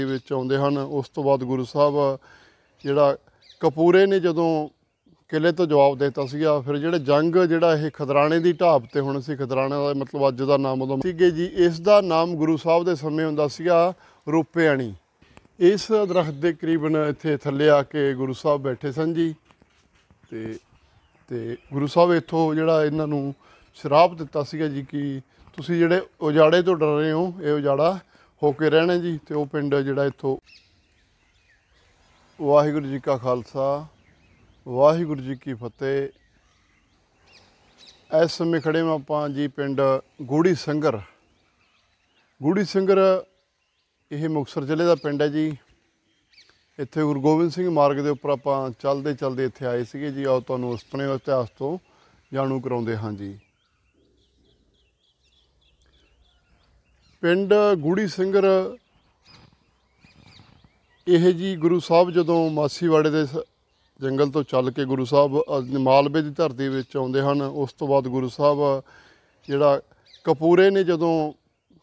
ਦੇ ਵਿੱਚ ਆਉਂਦੇ ਹਨ ਉਸ ਤੋਂ ਬਾਅਦ ਗੁਰੂ ਸਾਹਿਬ ਜਿਹੜਾ ਕਪੂਰੇ ਨੇ ਜਦੋਂ ਕਿਲੇ ਤੋਂ ਜਵਾਬ ਦਿੱਤਾ ਸੀਗਾ ਫਿਰ ਜਿਹੜੇ ਜੰਗ ਜਿਹੜਾ ਇਹ ਖਦਰਾਣੇ ਦੀ ਢਾਬ ਤੇ ਹੁਣ ਸੀ ਖਦਰਾਣੇ ਦਾ ਮਤਲਬ ਅੱਜ ਦਾ ਨਾਮ ਉਹਦਾ ਸੀਗੇ ਜੀ ਇਸ ਦਾ ਨਾਮ ਗੁਰੂ ਸਾਹਿਬ ਦੇ ਸਮੇਂ ਹੁੰਦਾ ਸੀਗਾ ਰੂਪਿਆਣੀ ਇਸ ਦਰਖਤ ਦੇ ਕਰੀਬਨ ਇੱਥੇ ਥੱਲੇ ਆ ਕੇ ਗੁਰੂ ਸਾਹਿਬ ਬੈਠੇ ਸਨ ਜੀ ਤੇ ਤੇ ਗੁਰੂ ਸਾਹਿਬ ਇੱਥੋਂ ਜਿਹੜਾ ਇਹਨਾਂ ਨੂੰ ਸ਼ਰਾਪ ਦਿੱਤਾ ਸੀਗਾ ਜੀ ਕਿ ਤੁਸੀਂ ਜਿਹੜੇ ਉਜਾੜੇ ਤੋਂ ਡਰ ਰਹੇ ਹੋ ਇਹ ਉਜਾੜਾ ਹੋ ਕੇ ਰਹਿਣਾ ਜੀ ਤੇ ਉਹ ਪਿੰਡ ਜਿਹੜਾ ਇੱਥੋਂ ਵਾਹਿਗੁਰੂ ਜੀ ਕਾ ਖਾਲਸਾ ਵਾਹਿਗੁਰੂ ਜੀ ਕੀ ਫਤਿਹ ਐਸ ਸਮੇਂ ਖੜੇ ਮਾ ਆਪਾਂ ਜੀ ਪਿੰਡ ਗੂੜੀ ਸੰਗਰ ਗੂੜੀ ਸੰਗਰ ਇਹ ਮੁਕਸਰ ਜ਼ਿਲ੍ਹੇ ਦਾ ਪਿੰਡ ਹੈ ਜੀ ਇੱਥੇ ਗੁਰੂ ਗੋਬਿੰਦ ਸਿੰਘ ਮਾਰਗ ਦੇ ਉੱਪਰ ਆਪਾਂ ਚੱਲਦੇ ਚੱਲਦੇ ਇੱਥੇ ਆਏ ਸੀਗੇ ਜੀ ਆਓ ਤੁਹਾਨੂੰ ਉਸ ਤੋਂ ਇਤਿਹਾਸ ਤੋਂ ਜਾਣੂ ਕਰਾਉਂਦੇ ਹਾਂ ਜੀ ਪਿੰਡ ਗੂੜੀ ਸਿੰਘਰ ਇਹ ਜੀ ਗੁਰੂ ਸਾਹਿਬ ਜਦੋਂ ਮਾਸੀਵਾੜੇ ਦੇ ਜੰਗਲ ਤੋਂ ਚੱਲ ਕੇ ਗੁਰੂ ਸਾਹਿਬ ਮਾਲਵੇ ਦੀ ਧਰਤੀ ਵਿੱਚ ਆਉਂਦੇ ਹਨ ਉਸ ਤੋਂ ਬਾਅਦ ਗੁਰੂ ਸਾਹਿਬ ਜਿਹੜਾ ਕਪੂਰੇ ਨੇ ਜਦੋਂ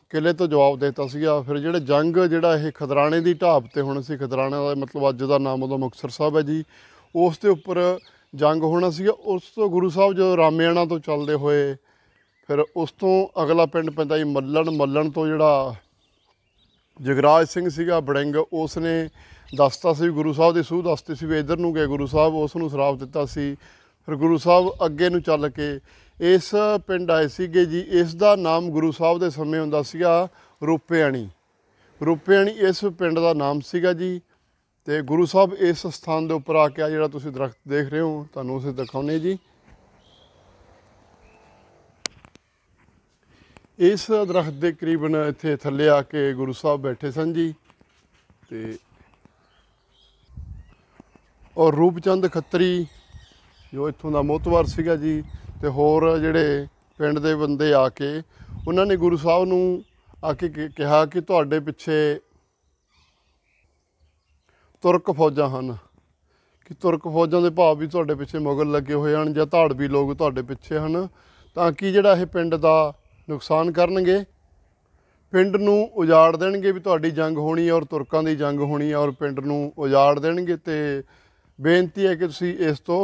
ਕਿਲੇ ਤੋਂ ਜਵਾਬ ਦਿੱਤਾ ਸੀਗਾ ਫਿਰ ਜਿਹੜੇ ਜੰਗ ਜਿਹੜਾ ਇਹ ਖਦਰਾਣੇ ਦੀ ਢਾਬ ਤੇ ਹੁਣ ਸੀ ਖਦਰਾਣਾ ਦਾ ਮਤਲਬ ਅੱਜ ਦਾ ਨਾਮ ਉਹਦਾ ਮੁਕਸਰ ਸਾਹਿਬ ਹੈ ਜੀ ਉਸ ਦੇ ਉੱਪਰ ਜੰਗ ਹੋਣਾ ਸੀਗਾ ਉਸ ਤੋਂ ਗੁਰੂ ਸਾਹਿਬ ਜਦੋਂ ਰਾਮਿਆਣਾ ਤੋਂ ਚੱਲਦੇ ਹੋਏ ਫਿਰ ਉਸ ਤੋਂ ਅਗਲਾ ਪਿੰਡ ਪੈਂਦਾ ਜੀ ਮੱਲਣ ਮੱਲਣ ਤੋਂ ਜਿਹੜਾ ਜਗਰਾਜ ਸਿੰਘ ਸੀਗਾ ਬੜਿੰਗ ਉਸ ਨੇ ਦੱਸਤਾ ਸੀ ਗੁਰੂ ਸਾਹਿਬ ਦੀ ਸੂਹ ਦੱਸਤੀ ਸੀ ਵੀ ਇਧਰ ਨੂੰ ਗਏ ਗੁਰੂ ਸਾਹਿਬ ਉਸ ਨੂੰ ਸਰਾਪ ਦਿੱਤਾ ਸੀ ਫਿਰ ਗੁਰੂ ਸਾਹਿਬ ਅੱਗੇ ਨੂੰ ਚੱਲ ਕੇ ਇਸ ਪਿੰਡ ਆਏ ਸੀਗੇ ਜੀ ਇਸ ਦਾ ਨਾਮ ਗੁਰੂ ਸਾਹਿਬ ਦੇ ਸਮੇਂ ਹੁੰਦਾ ਸੀਗਾ ਰੂਪਿਆਣੀ ਰੂਪਿਆਣੀ ਇਸ ਪਿੰਡ ਦਾ ਨਾਮ ਸੀਗਾ ਜੀ ਤੇ ਗੁਰੂ ਸਾਹਿਬ ਇਸ ਸਥਾਨ ਦੇ ਉੱਪਰ ਆ ਕੇ ਆ ਜਿਹੜਾ ਤੁਸੀਂ ਦਰਖਤ ਦੇਖ ਰਹੇ ਹੋ ਤੁਹਾਨੂੰ ਉਸੇ ਦਿਖਾਉਨੇ ਜੀ ਇਸ ਦਰਖਤ ਦੇ ਕਰੀਬਨ ਇੱਥੇ ਥੱਲੇ ਆ ਕੇ ਗੁਰੂ ਸਾਹਿਬ ਬੈਠੇ ਸਨ ਜੀ ਤੇ ਔਰ ਰੂਪਚੰਦ ਖੱਤਰੀ ਜੋ ਇੱਥੋਂ ਦਾ ਮੋਤਵਾਰ ਸੀਗਾ ਜੀ ਤੇ ਹੋਰ ਜਿਹੜੇ ਪਿੰਡ ਦੇ ਬੰਦੇ ਆ ਕੇ ਉਹਨਾਂ ਨੇ ਗੁਰੂ ਸਾਹਿਬ ਨੂੰ ਆ ਕੇ ਕਿਹਾ ਕਿ ਤੁਹਾਡੇ ਪਿੱਛੇ ਤੁਰਕ ਫੌਜਾਂ ਹਨ ਕਿ ਤੁਰਕ ਫੌਜਾਂ ਦੇ ਭਾਵ ਵੀ ਤੁਹਾਡੇ ਪਿੱਛੇ ਮੁਗਲ ਲੱਗੇ ਹੋਏ ਹਨ ਜਾਂ ਧਾੜਵੀ ਲੋਕ ਤੁਹਾਡੇ ਪਿੱਛੇ ਹਨ ਤਾਂ ਕਿ ਜਿਹੜਾ ਇਹ ਪਿੰਡ ਦਾ ਨੁਕਸਾਨ ਕਰਨਗੇ ਪਿੰਡ ਨੂੰ ਉਜਾੜ ਦੇਣਗੇ ਵੀ ਤੁਹਾਡੀ ਜੰਗ ਹੋਣੀ ਹੈ ਔਰ ਤੁਰਕਾਂ ਦੀ ਜੰਗ ਹੋਣੀ ਹੈ ਔਰ ਪਿੰਡ ਨੂੰ ਉਜਾੜ ਦੇਣਗੇ ਤੇ ਬੇਨਤੀ ਹੈ ਕਿ ਤੁਸੀਂ ਇਸ ਤੋਂ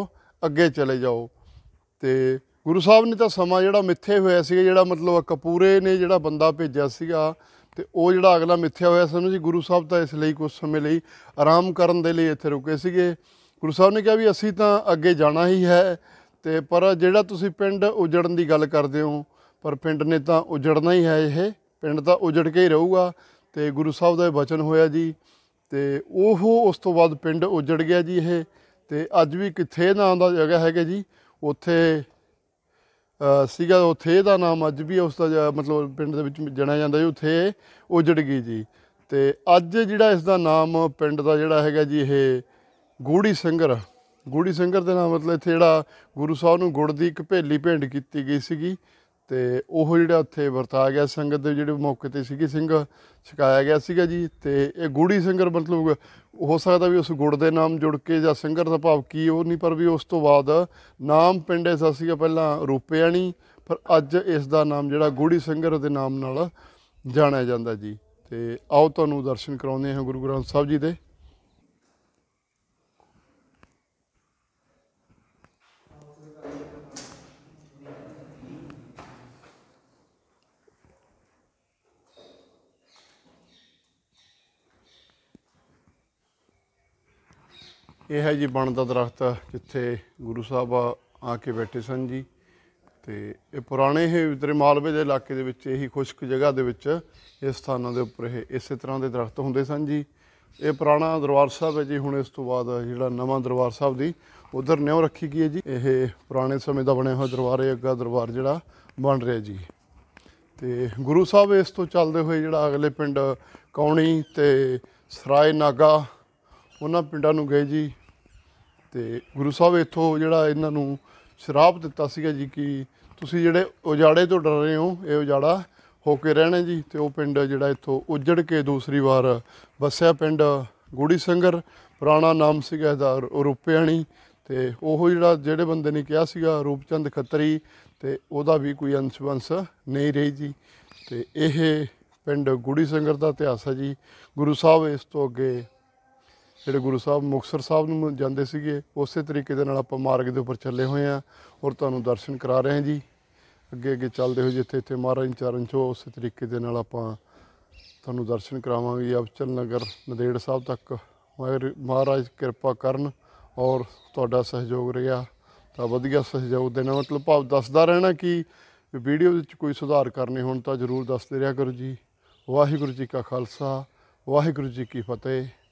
ਅੱਗੇ ਚਲੇ ਜਾਓ ਤੇ ਗੁਰੂ ਸਾਹਿਬ ਨੇ ਤਾਂ ਸਮਾਂ ਜਿਹੜਾ ਮਿੱਥੇ ਹੋਇਆ ਸੀਗਾ ਜਿਹੜਾ ਮਤਲਬ ਕਪੂਰੇ ਨੇ ਜਿਹੜਾ ਬੰਦਾ ਭੇਜਿਆ ਸੀਗਾ ਤੇ ਉਹ ਜਿਹੜਾ ਅਗਲਾ ਮਿੱਥਿਆ ਹੋਇਆ ਸਮਝ ਜੀ ਗੁਰੂ ਸਾਹਿਬ ਤਾਂ ਇਸ ਲਈ ਕੁਝ ਸਮੇਂ ਲਈ ਆਰਾਮ ਕਰਨ ਦੇ ਲਈ ਇੱਥੇ ਰੁਕੇ ਸੀਗੇ ਗੁਰੂ ਸਾਹਿਬ ਨੇ ਕਿਹਾ ਵੀ ਅਸੀਂ ਤਾਂ ਅੱਗੇ ਜਾਣਾ ਹੀ ਹੈ ਤੇ ਪਰ ਜਿਹੜਾ ਤੁਸੀਂ ਪਿੰਡ ਉਜੜਨ ਦੀ ਗੱਲ ਕਰਦੇ ਹੋ ਪਰ ਪਿੰਡ ਨੇ ਤਾਂ ਉਜੜਨਾ ਹੀ ਹੈ ਇਹ ਪਿੰਡ ਤਾਂ ਉਜੜ ਕੇ ਹੀ ਰਹੂਗਾ ਤੇ ਗੁਰੂ ਸਾਹਿਬ ਦਾ ਬਚਨ ਹੋਇਆ ਜੀ ਤੇ ਉਹ ਉਸ ਤੋਂ ਬਾਅਦ ਪਿੰਡ ਉਜੜ ਗਿਆ ਜੀ ਇਹ ਤੇ ਅੱਜ ਵੀ ਕਿਥੇ ਨਾਂ ਦਾ ਜਗ੍ਹਾ ਹੈਗਾ ਜੀ ਉੱਥੇ ਸੀਗਾ ਉੱਥੇ ਦਾ ਨਾਮ ਅੱਜ ਵੀ ਉਸ ਦਾ ਮਤਲਬ ਪਿੰਡ ਦੇ ਵਿੱਚ ਜਣਾ ਜਾਂਦਾ ਜੀ ਉੱਥੇ ਉਜੜ ਗਈ ਜੀ ਤੇ ਅੱਜ ਜਿਹੜਾ ਇਸ ਦਾ ਨਾਮ ਪਿੰਡ ਦਾ ਜਿਹੜਾ ਹੈਗਾ ਜੀ ਇਹ ਗੂੜੀ ਸੰਗਰ ਗੂੜੀ ਸੰਗਰ ਦੇ ਨਾਮ ਮਤਲਬ ਇੱਥੇ ਜਿਹੜਾ ਗੁਰੂ ਸਾਹਿਬ ਨੂੰ ਗੁੜ ਦੀ ਇੱਕ ਭੇਲੀ ਭੇਂਟ ਕੀਤੀ ਗਈ ਸੀਗੀ ਤੇ ਉਹ ਜਿਹੜਾ ਉੱਥੇ ਵਰਤਾਇਆ ਗਿਆ ਸੰਗਤ ਦੇ ਜਿਹੜੇ ਮੌਕੇ ਤੇ ਸੀਗੇ ਸਿੰਘ ਛਕਾਇਆ ਗਿਆ ਸੀਗਾ ਜੀ ਤੇ ਇਹ ਗੂੜੀ ਸਿੰਗਰ ਮਤਲਬ ਹੋ ਸਕਦਾ ਵੀ ਉਸ ਗੁੜ ਦੇ ਨਾਮ ਜੁੜ ਕੇ ਜਾਂ ਸਿੰਗਰ ਦਾ ਭਾਵ ਕੀ ਉਹ ਨਹੀਂ ਪਰ ਵੀ ਉਸ ਤੋਂ ਬਾਅਦ ਨਾਮ ਪਿੰਡ ਐਸਾ ਸੀਗਾ ਪਹਿਲਾਂ ਰੂਪਿਆਣੀ ਪਰ ਅੱਜ ਇਸ ਦਾ ਨਾਮ ਜਿਹੜਾ ਗੂੜੀ ਸਿੰਗਰ ਦੇ ਨਾਮ ਨਾਲ ਜਾਣਿਆ ਜਾਂਦਾ ਜੀ ਤੇ ਆਓ ਤੁਹਾਨੂੰ ਦਰਸ਼ਨ ਕਰਾਉਂਦੇ ਹਾਂ ਗੁਰੂ ਗ੍ਰੰਥ ਸਾਹਿਬ ਜੀ ਦੇ ਇਹ ਹੈ ਜੀ ਬਣ ਦਾ ਦਰਖਤ ਜਿੱਥੇ ਗੁਰੂ ਸਾਹਿਬ ਆ ਕੇ ਬੈਠੇ ਸਨ ਜੀ ਤੇ ਇਹ ਪੁਰਾਣੇ ਹੀ ਵਿਦਰੇ ਮਾਲਵੇ ਦੇ ਇਲਾਕੇ ਦੇ ਵਿੱਚ ਇਹੀ ਖੁਸ਼ਕ ਜਗ੍ਹਾ ਦੇ ਵਿੱਚ ਇਸ ਸਥਾਨਾਂ ਦੇ ਉੱਪਰ ਇਹ ਇਸੇ ਤਰ੍ਹਾਂ ਦੇ ਦਰਖਤ ਹੁੰਦੇ ਸਨ ਜੀ ਇਹ ਪੁਰਾਣਾ ਦਰਬਾਰ ਸਾਹਿਬ ਹੈ ਜੀ ਹੁਣ ਇਸ ਤੋਂ ਬਾਅਦ ਜਿਹੜਾ ਨਵਾਂ ਦਰਬਾਰ ਸਾਹਿਬ ਦੀ ਉਧਰ ਨਿਉ ਰੱਖੀ ਗਈ ਹੈ ਜੀ ਇਹ ਪੁਰਾਣੇ ਸਮੇਂ ਦਾ ਬਣਿਆ ਹੋਇਆ ਦਰਬਾਰ ਹੈ ਅੱਗਾ ਦਰਬਾਰ ਜਿਹੜਾ ਬਣ ਰਿਹਾ ਜੀ ਤੇ ਗੁਰੂ ਸਾਹਿਬ ਇਸ ਤੋਂ ਚੱਲਦੇ ਹੋਏ ਜਿਹੜਾ ਅਗਲੇ ਪਿੰਡ ਕੌਣੀ ਤੇ ਸਰਾਏ ਨਾਗਾ ਉਹਨਾਂ ਪਿੰਡਾਂ ਨੂੰ ਗਏ ਜੀ ਤੇ ਗੁਰੂ ਸਾਹਿਬ ਇੱਥੋਂ ਜਿਹੜਾ ਇਹਨਾਂ ਨੂੰ ਸ਼ਰਾਪ ਦਿੱਤਾ ਸੀਗਾ ਜੀ ਕਿ ਤੁਸੀਂ ਜਿਹੜੇ ਉਜਾੜੇ ਤੋਂ ਡਰ ਰਹੇ ਹੋ ਇਹ ਉਜਾੜਾ ਹੋ ਕੇ ਰਹਿਣਾ ਜੀ ਤੇ ਉਹ ਪਿੰਡ ਜਿਹੜਾ ਇੱਥੋਂ ਉਜੜ ਕੇ ਦੂਸਰੀ ਵਾਰ ਵਸਿਆ ਪਿੰਡ ਗੋੜੀ ਸੰਗਰ ਪੁਰਾਣਾ ਨਾਮ ਸੀਗਾ ਇਹਦਾ ਰੂਪਿਆਣੀ ਤੇ ਉਹ ਜਿਹੜਾ ਜਿਹੜੇ ਬੰਦੇ ਨੇ ਕਿਹਾ ਸੀਗਾ ਰੂਪਚੰਦ ਖੱਤਰੀ ਤੇ ਉਹਦਾ ਵੀ ਕੋਈ ਅੰਸ਼ਵੰਸ਼ ਨਹੀਂ ਰਹੀ ਜੀ ਤੇ ਇਹ ਪਿੰਡ ਗੁੜੀ ਸੰਗਰ ਦਾ ਇਤਿਹਾਸ ਹੈ ਜੀ ਗੁਰੂ ਸਾਹਿਬ ਇਸ ਤੋਂ ਅੱਗੇ ਜਿਹੜੇ ਗੁਰੂ ਸਾਹਿਬ ਮੁਕਸਰ ਸਾਹਿਬ ਨੂੰ ਜਾਂਦੇ ਸੀਗੇ ਉਸੇ ਤਰੀਕੇ ਦੇ ਨਾਲ ਆਪਾਂ ਮਾਰਗ ਦੇ ਉੱਪਰ ਚੱਲੇ ਹੋਏ ਆ ਔਰ ਤੁਹਾਨੂੰ ਦਰਸ਼ਨ ਕਰਾ ਰਹੇ ਹਾਂ ਜੀ ਅੱਗੇ ਅੱਗੇ ਚੱਲਦੇ ਹੋਏ ਜਿੱਥੇ ਇੱਥੇ ਮਹਾਰਾਜ ਚਰਨ ਚੋ ਉਸੇ ਤਰੀਕੇ ਦੇ ਨਾਲ ਆਪਾਂ ਤੁਹਾਨੂੰ ਦਰਸ਼ਨ ਕਰਾਵਾਂਗੇ ਅਬਚਲ ਨਗਰ ਨਦੇੜ ਸਾਹਿਬ ਤੱਕ ਮਹਾਰਾਜ ਕਿਰਪਾ ਕਰਨ ਔਰ ਤੁਹਾਡਾ ਸਹਿਯੋਗ ਰਿਹਾ ਤਾਂ ਵਧੀਆ ਸਹਿਯੋਗ ਦੇਣਾ ਮਤਲਬ ਭਾਵ ਦੱਸਦਾ ਰਹਿਣਾ ਕਿ ਵੀਡੀਓ ਵਿੱਚ ਕੋਈ ਸੁਧਾਰ ਕਰਨੇ ਹੋਣ ਤਾਂ ਜ਼ਰੂਰ ਦੱਸਦੇ ਰਿਹਾ ਕਰੋ ਜੀ ਵਾਹਿਗੁਰੂ ਜੀ ਕਾ ਖਾਲਸਾ ਵਾਹਿਗੁਰੂ ਜੀ ਕੀ ਫਤਿਹ